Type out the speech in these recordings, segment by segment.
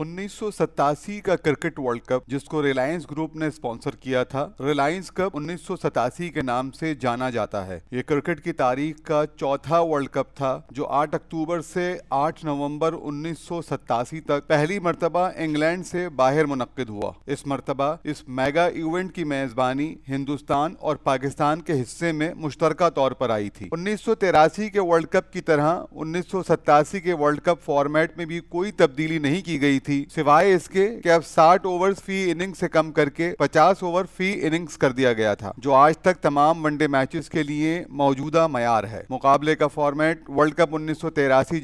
उन्नीस का cricket world cup जिसको रिलायंस ग्रुप ने स्पॉन्सर किया था रिलायंस कप उन्नीस के नाम से जाना जाता है ये क्रिकेट की तारीख का चौथा वर्ल्ड कप था जो 8 अक्टूबर से 8 नवंबर उन्नीस तक पहली मरतबा इंग्लैंड से बाहर मुनद हुआ इस मरतबा इस मेगा इवेंट की मेजबानी हिंदुस्तान और पाकिस्तान के हिस्से में मुश्तर तौर पर आई थी उन्नीस के वर्ल्ड कप की तरह उन्नीस के वर्ल्ड कप फॉर्मेट में भी कोई तब्दीली नहीं की गई थी थी सिवाय इसके कि अब 60 ओवर्स फी इनिंग्स से कम करके 50 ओवर फी इनिंग्स कर दिया गया था जो आज तक तमाम वनडे मैचेस के लिए मौजूदा मैार है मुकाबले का फॉर्मेट वर्ल्ड कप उन्नीस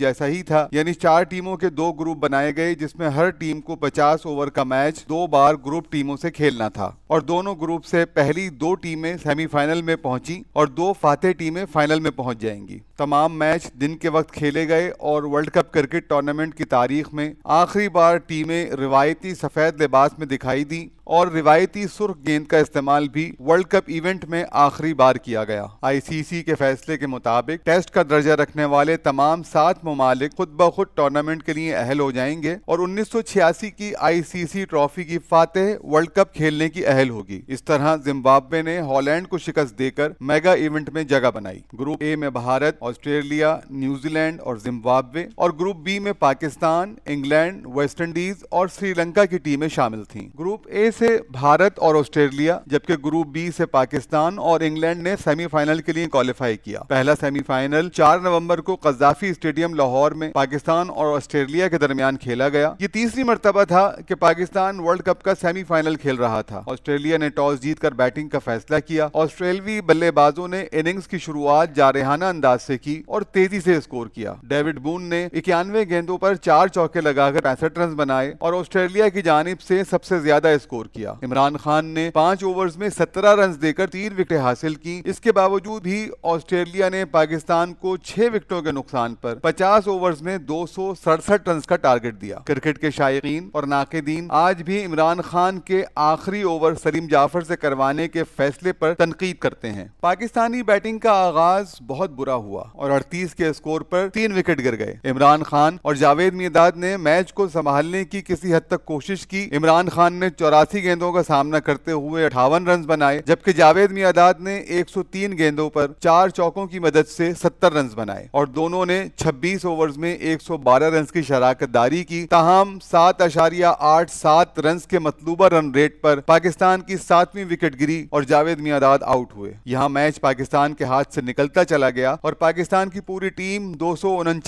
जैसा ही था यानी चार टीमों के दो ग्रुप बनाए गए जिसमें हर टीम को 50 ओवर का मैच दो बार ग्रुप टीमों से खेलना था और दोनों ग्रुप से पहली दो टीमें सेमीफाइनल में पहुंची और दो फाते टीमें फाइनल में पहुंच जाएंगी तमाम मैच दिन के वक्त खेले गए और वर्ल्ड कप क्रिकेट टूर्नामेंट की तारीख में आखिरी बार लगातार टीमें रिवायती सफेद लिबास में दिखाई दी और रिवायती सुर्ख गेंद का इस्तेमाल भी वर्ल्ड कप इवेंट में आखिरी बार किया गया आईसीसी के फैसले के मुताबिक टेस्ट का दर्जा रखने वाले तमाम सात ममालिक खुद ब खुद टूर्नामेंट के लिए अहल हो जाएंगे और 1986 की आईसीसी ट्रॉफी की फातेह वर्ल्ड कप खेलने की अहल होगी इस तरह जिम्बाब्वे ने हॉलैंड को शिकस्त देकर मेगा इवेंट में जगह बनाई ग्रुप ए में भारत ऑस्ट्रेलिया न्यूजीलैंड और जिम्बाब्वे और ग्रुप बी में पाकिस्तान इंग्लैंड वेस्ट वेस्टइंडीज और श्रीलंका की टीमें शामिल थीं। ग्रुप ए से भारत और ऑस्ट्रेलिया जबकि ग्रुप बी से पाकिस्तान और इंग्लैंड ने सेमीफाइनल के लिए क्वालिफाई किया पहला सेमीफाइनल 4 नवंबर को कजाफी स्टेडियम लाहौर में पाकिस्तान और ऑस्ट्रेलिया के दरमियान खेला गया ये तीसरी मरतबा था की पाकिस्तान वर्ल्ड कप का सेमीफाइनल खेल रहा था ऑस्ट्रेलिया ने टॉस जीत बैटिंग का फैसला किया ऑस्ट्रेलवी बल्लेबाजों ने इनिंग्स की शुरुआत जारहाना अंदाज से की और तेजी से स्कोर किया डेविड बून ने इक्यानवे गेंदों पर चार चौके लगाकर पैंसठ रन बनाए और ऑस्ट्रेलिया की जानब से सबसे ज्यादा स्कोर किया इमरान खान ने पांच ओवर में सत्रह रन देकर तीन विकेट हासिल की इसके बावजूद भी ऑस्ट्रेलिया ने पाकिस्तान को छह विकेटों के नुकसान पर पचास ओवर्स में दो रन का टारगेट दिया क्रिकेट के शायक और नाकदीन आज भी इमरान खान के आखिरी ओवर सलीम जाफर से करवाने के फैसले पर तनकीद करते हैं पाकिस्तानी बैटिंग का आगाज बहुत बुरा हुआ और अड़तीस के स्कोर पर तीन विकेट गिर गए इमरान खान और जावेद मीदाद ने मैच को संभाल संभालने की किसी हद तक कोशिश की इमरान खान ने चौरासी गेंदों का सामना करते हुए अठावन रन बनाए जबकि जावेद मियादाद ने 103 गेंदों पर चार चौकों की मदद से 70 रन बनाए और दोनों ने 26 ओवर्स में 112 रन की शराकत दारी की तहम सात अशारिया आठ सात रन के मतलूबा रन रेट पर पाकिस्तान की सातवीं विकेट गिरी और जावेद मियादाद आउट हुए यहाँ मैच पाकिस्तान के हाथ से निकलता चला गया और पाकिस्तान की पूरी टीम दो रन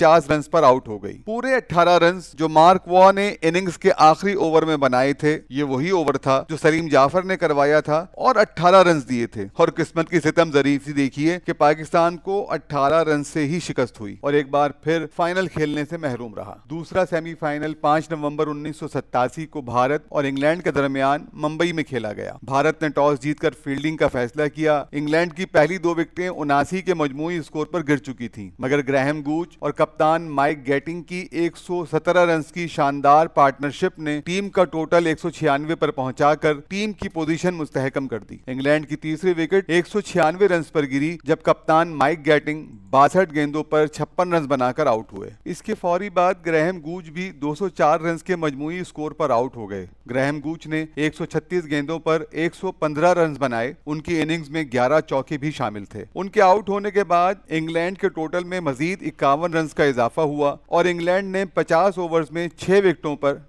पर आउट हो गई पूरे अठारह रन जो मार्क वॉन ने इनिंग्स के आखिरी ओवर में बनाए थे ये वही ओवर था जो सलीम जाफर ने करवाया था और 18 रन दिए थे और किस्मत की सितम जरीफ सी देखिए कि पाकिस्तान को 18 रन से ही शिकस्त हुई और एक बार फिर फाइनल खेलने से महरूम रहा दूसरा सेमीफाइनल 5 नवंबर उन्नीस को भारत और इंग्लैंड के दरमियान मुंबई में खेला गया भारत ने टॉस जीतकर फील्डिंग का फैसला किया इंग्लैंड की पहली दो विकटे उनासी के मजमू स्कोर पर गिर चुकी थी मगर ग्रहम गूच और कप्तान माइक गेटिंग की एक रन की शानदार शानदार पार्टनरशिप ने टीम का टोटल एक पर पहुंचाकर टीम की पोजीशन मुस्तहकम कर दी इंग्लैंड की तीसरी विकेट एक रन पर गिरी जब कप्तान माइक गैटिंग बासठ गेंदों पर छप्पन रन बनाकर आउट हुए इसके फौरी बाद ग्रहम गूज भी 204 रन के मजमू स्कोर पर आउट हो गए ग्रहम गूज ने 136 गेंदों पर 115 रन बनाए उनकी इनिंग्स में 11 चौके भी शामिल थे उनके आउट होने के बाद इंग्लैंड के टोटल में मजीद इक्यावन रन का इजाफा हुआ और इंग्लैंड ने 50 ओवर में छह विकेट विकेटों पर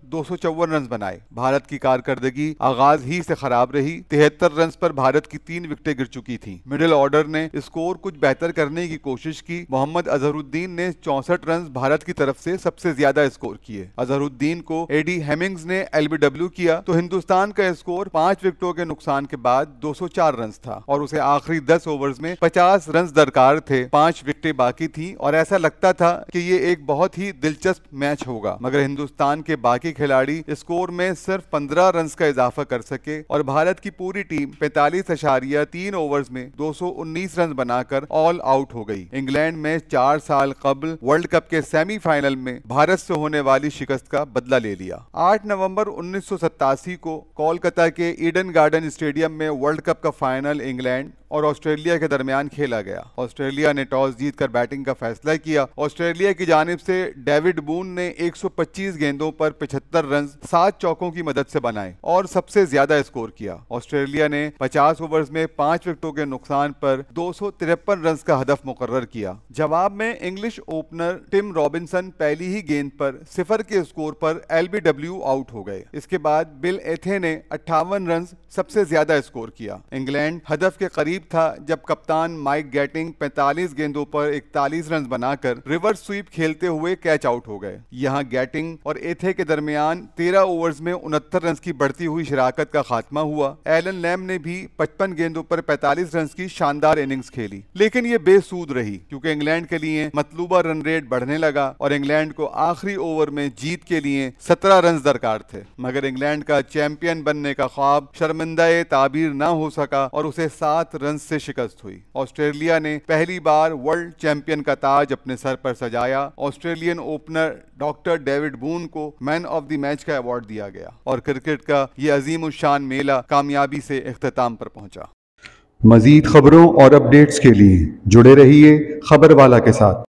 दो रन बनाए भारत की कारकर्दगी आगाज ही से खराब रही तिहत्तर रन पर भारत की तीन विकेटें गिर चुकी थी मिडिल ऑर्डर ने स्कोर कुछ बेहतर करने की कोशिश की मोहम्मद अजहरुद्दीन ने चौसठ रन भारत की तरफ से सबसे ज्यादा स्कोर किए अजहरुद्दीन को एडी हेमिंग्स ने एल किया तो हिंदुस्तान का स्कोर पांच विकेटों के नुकसान के बाद दो रन था और उसे आखिरी दस ओवर में पचास रन दरकार थे पांच विकेटें बाकी थी और ऐसा लगता था की ये एक बहुत ही दिलचस्प मैच होगा मगर हिंदुस्तान पाकिस्तान के बाकी खिलाड़ी स्कोर में सिर्फ पंद्रह रन का इजाफा कर सके और भारत की पूरी टीम पैतालीस अशारिया तीन ओवर में 219 रन बनाकर ऑल आउट हो गई इंग्लैंड में चार साल कबल वर्ल्ड कप के सेमीफाइनल में भारत से होने वाली शिकस्त का बदला ले लिया 8 नवंबर उन्नीस को कोलकाता के ईडन गार्डन स्टेडियम में वर्ल्ड कप का फाइनल इंग्लैंड और ऑस्ट्रेलिया के दरमियान खेला गया ऑस्ट्रेलिया ने टॉस जीतकर बैटिंग का फैसला किया ऑस्ट्रेलिया की जानब से डेविड बून ने 125 गेंदों गेंदों पर 75 रन सात चौकों की मदद से बनाए और सबसे ज्यादा स्कोर किया ऑस्ट्रेलिया ने 50 ओवर में पांच विकेटों के नुकसान पर दो रन का हदफ मुकर किया जवाब में इंग्लिश ओपनर टिम रॉबिन्सन पहली ही गेंद पर सिफर के स्कोर पर एल आउट हो गए इसके बाद बिल एथे ने अट्ठावन रन सबसे ज्यादा स्कोर किया इंग्लैंड हदफ के करीब था जब कप्तान माइक गैटिंग 45 गेंदों पर 41 रन बनाकर रिवर्स स्वीप खेलते हुए कैच आउट हो गए यहाँ गैटिंग और एथे के दरमियान तेरह ओवर्स में उनहत्तर रन की बढ़ती हुई शराकत का खात्मा हुआ एलन लैम ने भी पचपन गेंदों पर 45 रन की शानदार इनिंग्स खेली लेकिन ये बेसूद रही क्योंकि इंग्लैंड के लिए मतलूबा रन रेट बढ़ने लगा और इंग्लैंड को आखिरी ओवर में जीत के लिए सत्रह रन दरकार थे मगर इंग्लैंड का चैंपियन बनने का ख्वाब शर्मिंदा ताबीर न हो सका और उसे सात रन से शिकस्त हुई ऑस्ट्रेलिया ने पहली बार वर्ल्ड चैंपियन का ताज अपने सर पर सजाया Australian opener doctor David Boon को को मैन ऑफ द मैच का अवार्ड दिया गया और क्रिकेट का ये अजीम शान मेला कामयाबी से अख्ताम पर पहुंचा मजीद खबरों और अपडेट्स के लिए जुड़े रहिए खबर वाला के साथ